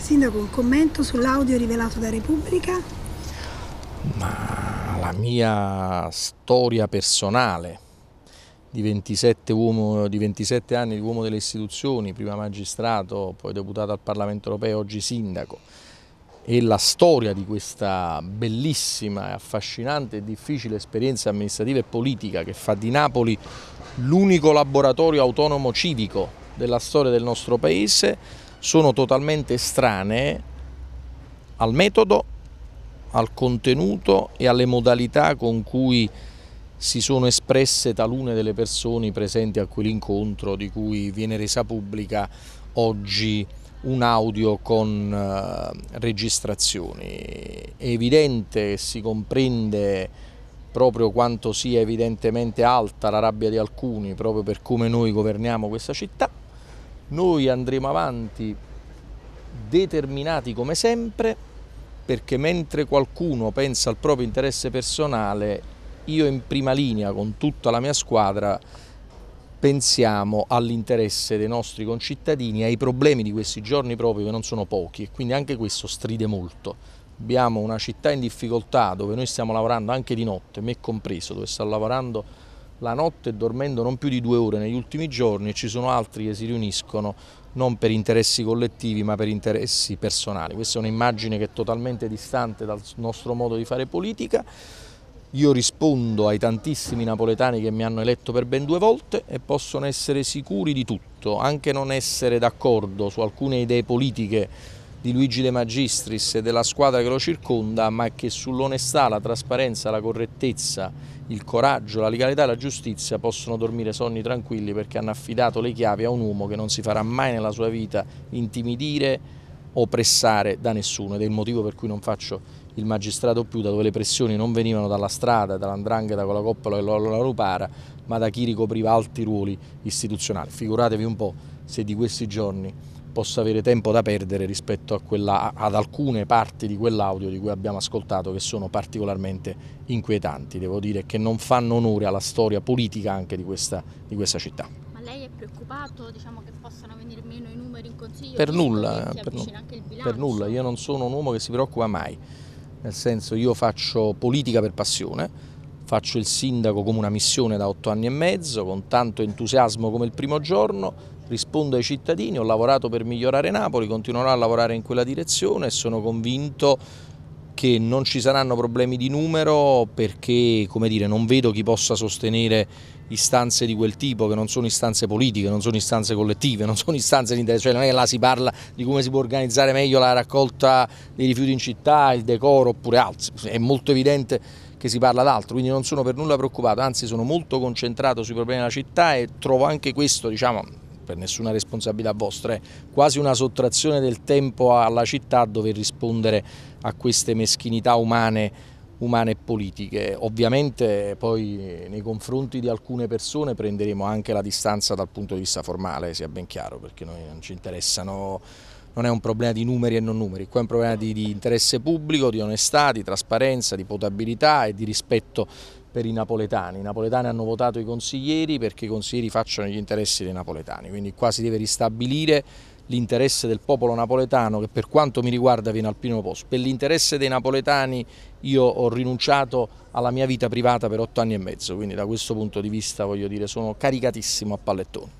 sindaco un commento sull'audio rivelato da Repubblica? Ma la mia storia personale di 27, uomo, di 27 anni di uomo delle istituzioni, prima magistrato, poi deputato al Parlamento europeo, oggi sindaco, e la storia di questa bellissima, affascinante e difficile esperienza amministrativa e politica che fa di Napoli l'unico laboratorio autonomo civico della storia del nostro Paese, sono totalmente estranee al metodo, al contenuto e alle modalità con cui si sono espresse talune delle persone presenti a quell'incontro di cui viene resa pubblica oggi un audio con eh, registrazioni. È evidente, si comprende proprio quanto sia evidentemente alta la rabbia di alcuni proprio per come noi governiamo questa città, noi andremo avanti determinati come sempre perché mentre qualcuno pensa al proprio interesse personale io in prima linea con tutta la mia squadra pensiamo all'interesse dei nostri concittadini, ai problemi di questi giorni proprio che non sono pochi e quindi anche questo stride molto. Abbiamo una città in difficoltà dove noi stiamo lavorando anche di notte, me compreso, dove sta lavorando la notte dormendo non più di due ore negli ultimi giorni e ci sono altri che si riuniscono non per interessi collettivi ma per interessi personali. Questa è un'immagine che è totalmente distante dal nostro modo di fare politica. Io rispondo ai tantissimi napoletani che mi hanno eletto per ben due volte e possono essere sicuri di tutto, anche non essere d'accordo su alcune idee politiche di Luigi De Magistris e della squadra che lo circonda, ma che sull'onestà, la trasparenza, la correttezza, il coraggio, la legalità e la giustizia possono dormire sonni tranquilli perché hanno affidato le chiavi a un uomo che non si farà mai nella sua vita intimidire o pressare da nessuno ed è il motivo per cui non faccio il magistrato più, da dove le pressioni non venivano dalla strada, dall'andrangheta con la coppola e la lupara, ma da chi ricopriva alti ruoli istituzionali. Figuratevi un po' se di questi giorni possa avere tempo da perdere rispetto quella, ad alcune parti di quell'audio di cui abbiamo ascoltato che sono particolarmente inquietanti, devo dire che non fanno onore alla storia politica anche di questa, di questa città. Ma lei è preoccupato diciamo, che possano venire meno i numeri in consiglio? Per nulla, per, per nulla, io non sono un uomo che si preoccupa mai, nel senso io faccio politica per passione, faccio il sindaco come una missione da otto anni e mezzo, con tanto entusiasmo come il primo giorno, rispondo ai cittadini, ho lavorato per migliorare Napoli, continuerò a lavorare in quella direzione e sono convinto che non ci saranno problemi di numero perché dire, non vedo chi possa sostenere istanze di quel tipo che non sono istanze politiche, non sono istanze collettive, non sono istanze di interesse, cioè non è che là si parla di come si può organizzare meglio la raccolta dei rifiuti in città, il decoro oppure altro, è molto evidente che si parla d'altro, quindi non sono per nulla preoccupato, anzi sono molto concentrato sui problemi della città e trovo anche questo diciamo, per nessuna responsabilità vostra, è quasi una sottrazione del tempo alla città a dover rispondere a queste meschinità umane umane e politiche. Ovviamente poi nei confronti di alcune persone prenderemo anche la distanza dal punto di vista formale, sia ben chiaro, perché noi non ci interessano non è un problema di numeri e non numeri, qua è un problema di, di interesse pubblico, di onestà, di trasparenza, di potabilità e di rispetto per i napoletani. I napoletani hanno votato i consiglieri perché i consiglieri facciano gli interessi dei napoletani, quindi qua si deve ristabilire l'interesse del popolo napoletano che per quanto mi riguarda viene al primo posto. Per l'interesse dei napoletani io ho rinunciato alla mia vita privata per otto anni e mezzo, quindi da questo punto di vista voglio dire sono caricatissimo a pallettoni.